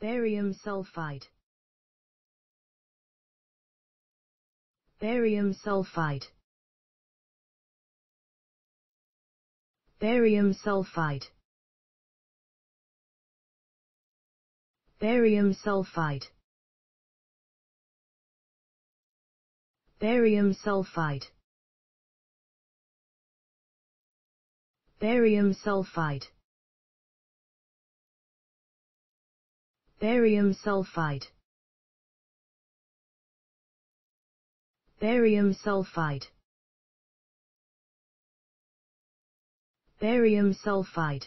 barium sulfide barium sulfide barium sulfide barium sulfide barium sulfide barium sulfide barium sulfide barium sulfide barium sulfide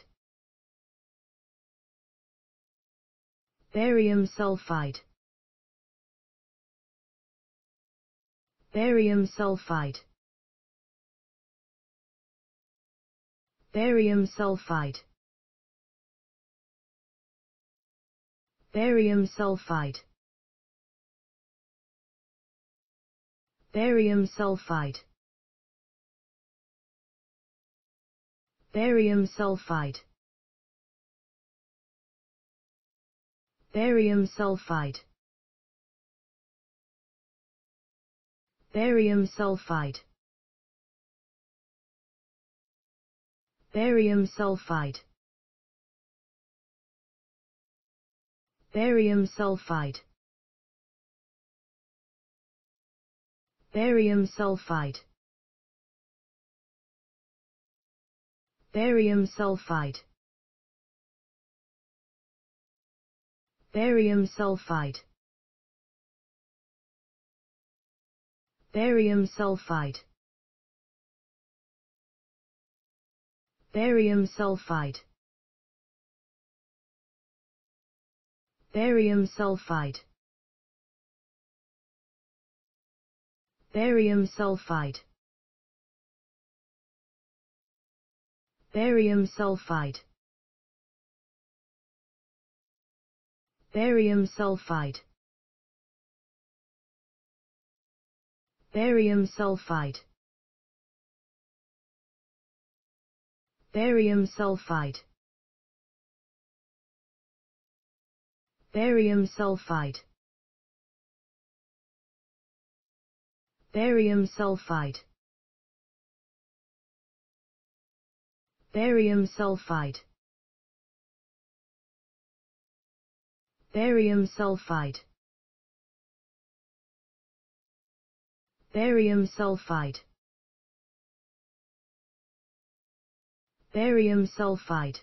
barium sulfide barium sulfide barium sulfide Barium sulfide. Barium sulfide. Barium sulfide. Barium sulfide. Barium sulfide. Barium sulfide. barium sulfide barium sulfide barium sulfide barium sulfide barium sulfide barium sulfide barium sulfide barium sulfide barium sulfide barium sulfide barium sulfide barium sulfide Barium sulfide. Barium sulfide. Barium sulfide. Barium sulfide. Barium sulfide. Barium sulfide.